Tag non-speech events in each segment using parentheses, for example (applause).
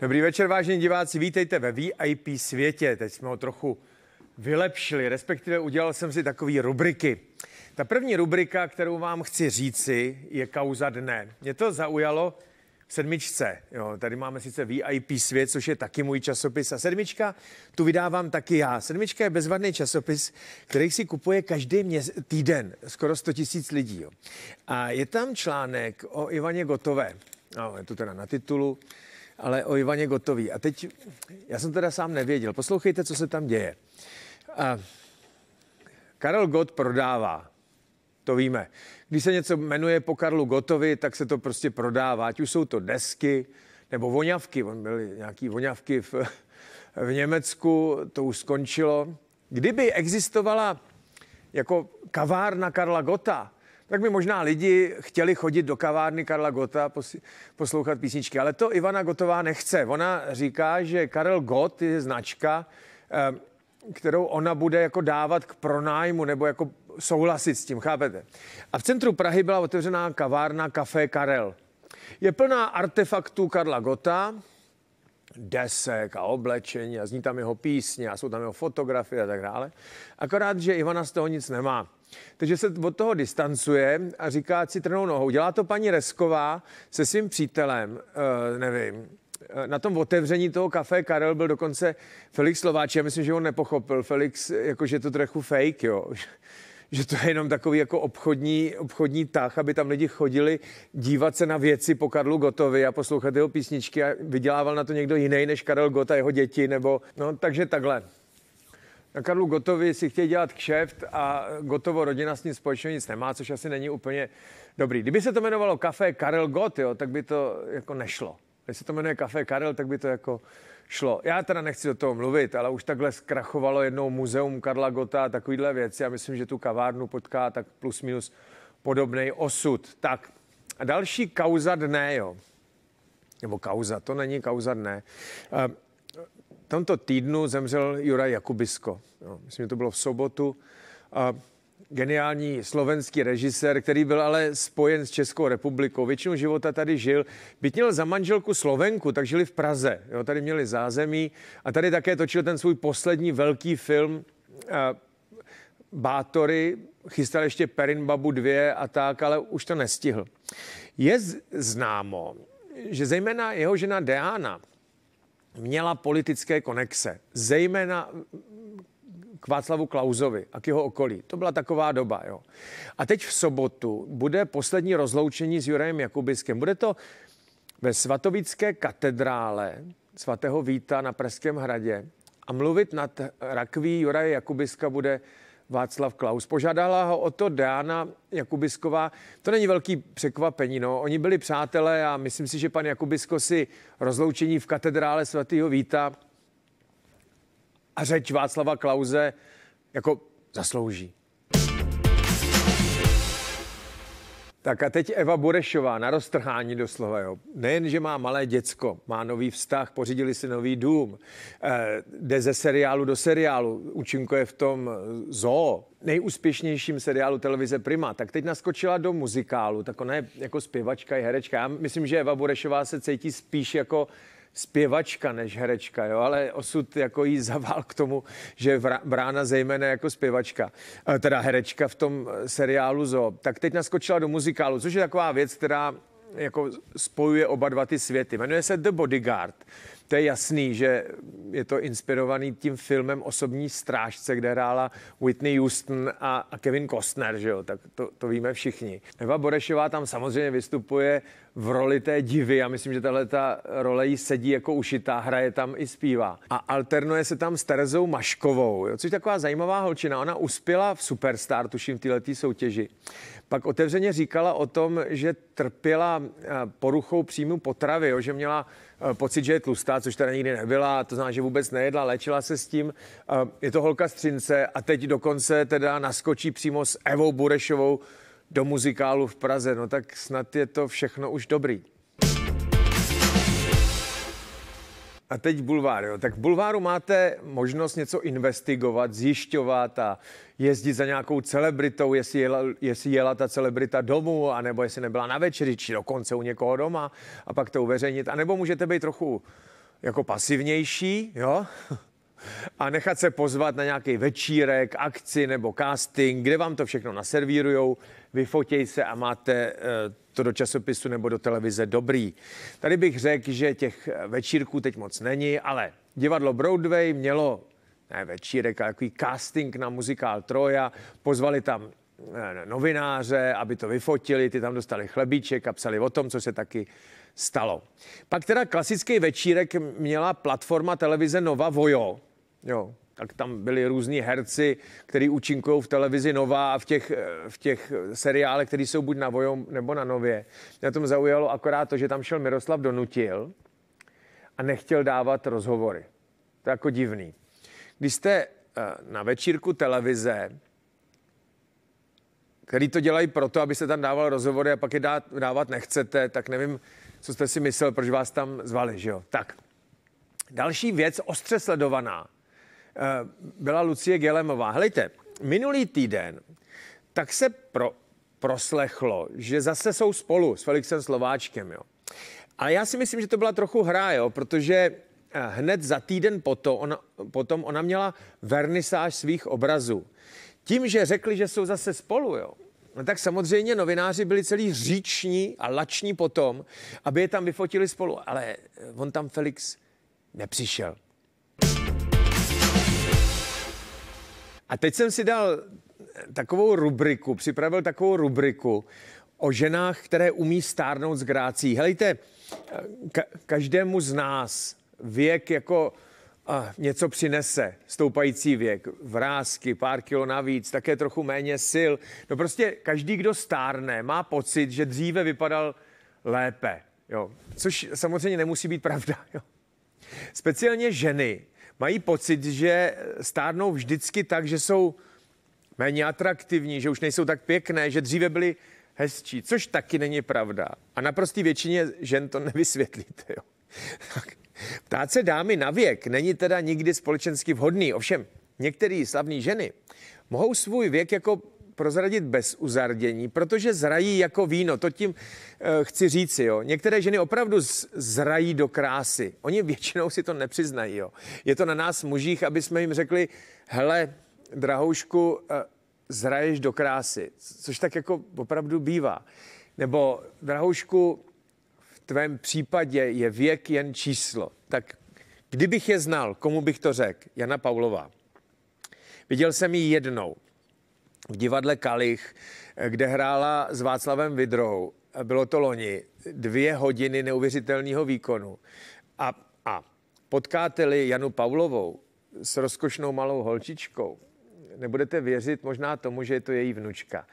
Dobrý večer, vážení diváci, vítejte ve VIP světě. Teď jsme ho trochu vylepšili, respektive udělal jsem si takové rubriky. Ta první rubrika, kterou vám chci říci, je kauza dne. Mě to zaujalo v sedmičce. Jo, tady máme sice VIP svět, což je taky můj časopis. A sedmička tu vydávám taky já. Sedmička je bezvadný časopis, který si kupuje každý měs- týden skoro 100 tisíc lidí. Jo. A je tam článek o Ivaně Gotové. No, je to teda na titulu ale o Ivaně Gotový. A teď, já jsem teda sám nevěděl, poslouchejte, co se tam děje. A Karel Gott prodává, to víme. Když se něco jmenuje po Karlu Gotovi, tak se to prostě prodává, ať už jsou to desky nebo voňavky, on byly nějaký voňavky v, v Německu, to už skončilo. Kdyby existovala jako kavárna Karla Gota, tak by možná lidi chtěli chodit do kavárny Karla Gota poslouchat písničky. Ale to Ivana Gotová nechce. Ona říká, že Karel Gott je značka, eh, kterou ona bude jako dávat k pronájmu nebo jako souhlasit s tím, chápete? A v centru Prahy byla otevřená kavárna Café Karel. Je plná artefaktů Karla Gota, desek a oblečení a zní tam jeho písně a jsou tam jeho fotografie a tak dále. Akorát, že Ivana z toho nic nemá. Takže se od toho distancuje a říká citrnou nohou. Dělá to paní Resková se svým přítelem, eh, nevím, eh, na tom otevření toho kafe Karel byl dokonce Felix Slováč. Já myslím, že on nepochopil. Felix, jakože to trochu fake, jo (laughs) že to je jenom takový jako obchodní, obchodní tah, aby tam lidi chodili dívat se na věci po Karlu Gotovi a poslouchat jeho písničky a vydělával na to někdo jiný než Karel Gota, jeho děti, nebo no takže takhle. Karlu Gotovi si chtějí dělat kšeft a Gotovo rodina s ním společně nic nemá, což asi není úplně dobrý. Kdyby se to jmenovalo kafe Karel Got, jo, tak by to jako nešlo. Když se to jmenuje kafe Karel, tak by to jako šlo. Já teda nechci do toho mluvit, ale už takhle zkrachovalo jednou muzeum Karla Gota a takovýhle věci. Já myslím, že tu kavárnu potká tak plus minus podobný osud. Tak a další kauza dne, jo. Nebo kauza, to není kauza dne. Uh, tomto týdnu zemřel Jura Jakubisko. No, myslím, že to bylo v sobotu. A geniální slovenský režisér, který byl ale spojen s Českou republikou. Většinu života tady žil. Byť měl za manželku Slovenku, tak žili v Praze. Jo, tady měli zázemí a tady také točil ten svůj poslední velký film Bátory, chystal ještě Perinbabu 2 a tak, ale už to nestihl. Je známo, že zejména jeho žena Deana, měla politické konexe, zejména k Václavu Klauzovi a k jeho okolí. To byla taková doba. Jo. A teď v sobotu bude poslední rozloučení s Jurajem Jakubiskem. Bude to ve svatovické katedrále svatého Víta na Pražském hradě a mluvit nad rakví Juraje Jakubiska bude Václav Klaus. Požádala ho o to Dána Jakubisková. To není velký překvapení. No. Oni byli přátelé a myslím si, že pan Jakubisko si rozloučení v katedrále svatého Víta a řeč Václava Klauze jako zaslouží. Tak a teď Eva Burešová na roztrhání doslova. Jo. Nejen, že má malé děcko, má nový vztah, pořídili si nový dům, eh, jde ze seriálu do seriálu, účinkuje v tom eh, zoo, nejúspěšnějším seriálu televize Prima, tak teď naskočila do muzikálu, tak ona je jako zpěvačka i herečka. Já myslím, že Eva Burešová se cítí spíš jako zpěvačka než herečka, jo, ale osud jako jí zavál k tomu, že brána zejména jako zpěvačka, eh, teda herečka v tom eh, seriálu Zo. Tak teď naskočila do muzikálu, což je taková věc, která jako spojuje oba dva ty světy. Jmenuje se The Bodyguard to je jasný, že je to inspirovaný tím filmem Osobní strážce, kde hrála Whitney Houston a, a Kevin Costner, že jo? Tak to, to víme všichni. Eva Borešová tam samozřejmě vystupuje v roli té divy. Já myslím, že tahle ta role jí sedí jako ušitá, hraje tam i zpívá. A alternuje se tam s Terezou Maškovou, jo, což je taková zajímavá holčina. Ona uspěla v Superstar, tuším, v této soutěži. Pak otevřeně říkala o tom, že trpěla eh, poruchou příjmu potravy, jo, že měla Eh, pocit, že je tlustá, což teda nikdy nebyla, to znamená, že vůbec nejedla, léčila se s tím. Eh, je to holka Střince a teď dokonce teda naskočí přímo s Evou Burešovou do muzikálu v Praze. No tak snad je to všechno už dobrý. A teď bulvár, jo. Tak v bulváru máte možnost něco investigovat, zjišťovat a jezdit za nějakou celebritou, jestli jela, jestli jela ta celebrita domů, anebo jestli nebyla na večeři, či dokonce u někoho doma a pak to uveřejnit. A nebo můžete být trochu jako pasivnější, jo? a nechat se pozvat na nějaký večírek, akci nebo casting, kde vám to všechno naservírujou, vyfotěj se a máte eh, to do časopisu nebo do televize dobrý. Tady bych řekl, že těch večírků teď moc není, ale divadlo Broadway mělo ne večírek, ale takový casting na muzikál Troja. Pozvali tam eh, novináře, aby to vyfotili, ty tam dostali chlebíček a psali o tom, co se taky stalo. Pak teda klasický večírek měla platforma televize Nova Vojo, Jo. Tak tam byli různí herci, kteří účinkují v televizi Nová a v těch, eh, v těch seriálech, které jsou buď na Vojom nebo na Nově. Mě tom zaujalo akorát to, že tam šel Miroslav Donutil a nechtěl dávat rozhovory. To je jako divný. Když jste eh, na večírku televize, který to dělají proto, aby se tam dával rozhovory a pak je dát, dávat nechcete, tak nevím, co jste si myslel, proč vás tam zvali, že jo? Tak. Další věc, ostře sledovaná, Eh, byla Lucie Gelemová. Hlejte, minulý týden tak se pro, proslechlo, že zase jsou spolu s Felixem Slováčkem. Jo. A já si myslím, že to byla trochu hra, jo, protože eh, hned za týden potom ona, potom ona měla vernisáž svých obrazů. Tím, že řekli, že jsou zase spolu, jo, No tak samozřejmě novináři byli celý říční a lační potom, aby je tam vyfotili spolu. Ale eh, on tam Felix nepřišel. A teď jsem si dal eh, takovou rubriku, připravil takovou rubriku o ženách, které umí stárnout s grácí. Helejte, eh, ka- každému z nás věk jako a něco přinese, stoupající věk, vrázky, pár kilo navíc, také trochu méně sil. No prostě každý, kdo stárne, má pocit, že dříve vypadal lépe. Jo. Což samozřejmě nemusí být pravda. Jo. Speciálně ženy mají pocit, že stárnou vždycky tak, že jsou méně atraktivní, že už nejsou tak pěkné, že dříve byly hezčí, což taky není pravda. A naprostý většině žen to (laughs) nevysvětlíte. Jo. Tak. Ptát se dámy na věk není teda nikdy společensky vhodný. Ovšem, některé slavné ženy mohou svůj věk jako prozradit bez uzardění, protože zrají jako víno. To tím e, chci říci, jo. Některé ženy opravdu z, zrají do krásy. Oni většinou si to nepřiznají, jo. Je to na nás mužích, aby jsme jim řekli, hele, drahoušku, e, zraješ do krásy, což tak jako opravdu bývá. Nebo, drahoušku, v tvém případě je věk jen číslo. Tak kdybych je znal, komu bych to řekl? Jana Paulová. Viděl jsem ji jednou v divadle Kalich, kde hrála s Václavem Vidrou. Bylo to loni. Dvě hodiny neuvěřitelného výkonu. A, a potkáte-li Janu Pavlovou s rozkošnou malou holčičkou, nebudete věřit možná tomu, že je to její vnučka.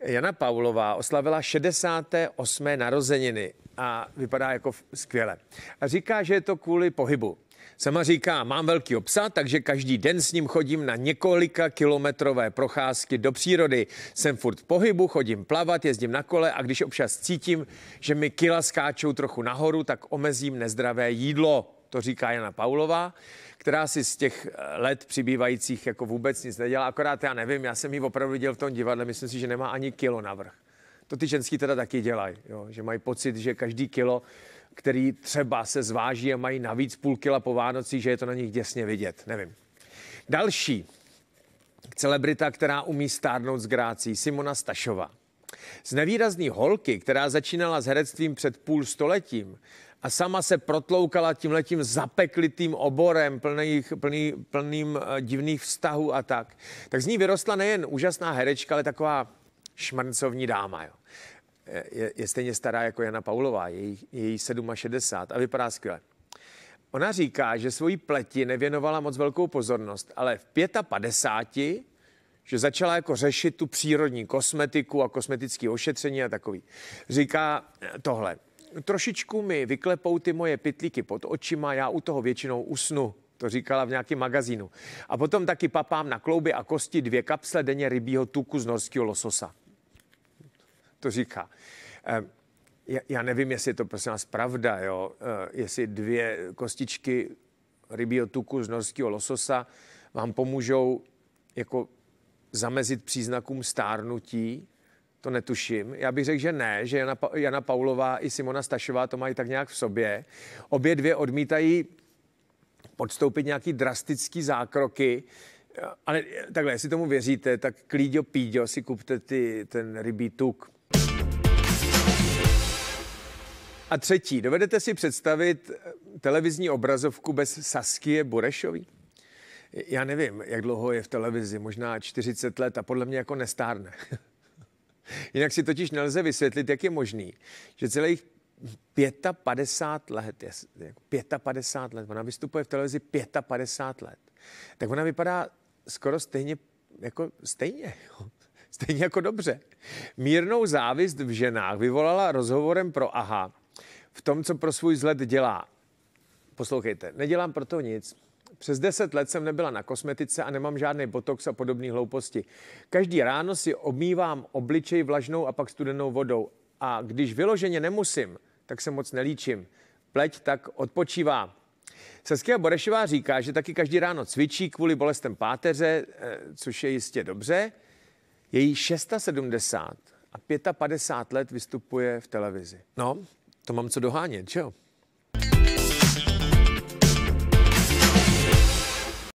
Jana Paulová oslavila 68. narozeniny a vypadá jako skvěle. A říká, že je to kvůli pohybu Sama říká, mám velký psa, takže každý den s ním chodím na několika kilometrové procházky do přírody. Jsem furt v pohybu, chodím plavat, jezdím na kole a když občas cítím, že mi kila skáčou trochu nahoru, tak omezím nezdravé jídlo. To říká Jana Paulová, která si z těch eh, let přibývajících jako vůbec nic nedělá. Akorát já nevím, já jsem ji opravdu viděl v tom divadle, myslím si, že nemá ani kilo navrh. To ty ženský teda taky dělají, že mají pocit, že každý kilo který třeba se zváží a mají navíc půl kila po Vánocí, že je to na nich děsně vidět. Nevím. Další celebrita, která umí stárnout s grácí, Simona Stašova, Z nevýrazný holky, která začínala s herectvím před půl stoletím a sama se protloukala tímhletím zapeklitým oborem plných, plný, plným eh, divných vztahů a tak, tak z ní vyrostla nejen úžasná herečka, ale taková šmrncovní dáma. Jo je, je stejně stará jako Jana Paulová, je jí, je jí 67 a vypadá skvěle. Ona říká, že svoji pleti nevěnovala moc velkou pozornost, ale v 55, že začala jako řešit tu přírodní kosmetiku a kosmetické ošetření a takový. Říká eh, tohle, trošičku mi vyklepou ty moje pitlíky pod očima, já u toho většinou usnu. To říkala v nějakém magazínu. A potom taky papám na klouby a kosti dvě kapsle denně rybího tuku z norského lososa to říká. Eh, já nevím, jestli je to prosím vás pravda, jo? Eh, jestli dvě kostičky rybího tuku z norského lososa vám pomůžou jako zamezit příznakům stárnutí, to netuším. Já bych řekl, že ne, že Jana, pa- Jana Paulová i Simona Stašová to mají tak nějak v sobě. Obě dvě odmítají podstoupit nějaký drastický zákroky, eh, ale takhle, jestli tomu věříte, tak klíďo píďo si kupte ty, ten rybí tuk A třetí, dovedete si představit eh, televizní obrazovku bez Saskie Burešový? Já nevím, jak dlouho je v televizi, možná 40 let a podle mě jako nestárne. (laughs) Jinak si totiž nelze vysvětlit, jak je možný, že celých 55 let, 55 jako let, ona vystupuje v televizi 55 let, tak ona vypadá skoro stejně, jako stejně, stejně jako dobře. Mírnou závist v ženách vyvolala rozhovorem pro AHA, v tom, co pro svůj vzhled dělá. Poslouchejte, nedělám proto nic. Přes 10 let jsem nebyla na kosmetice a nemám žádný botox a podobné hlouposti. Každý ráno si obmývám obličej vlažnou a pak studenou vodou. A když vyloženě nemusím, tak se moc nelíčím. Pleť tak odpočívá. Saskia Borešová říká, že taky každý ráno cvičí kvůli bolestem páteře, eh, což je jistě dobře. Její 670 a 55 let vystupuje v televizi. No, to mám co dohánět, že jo?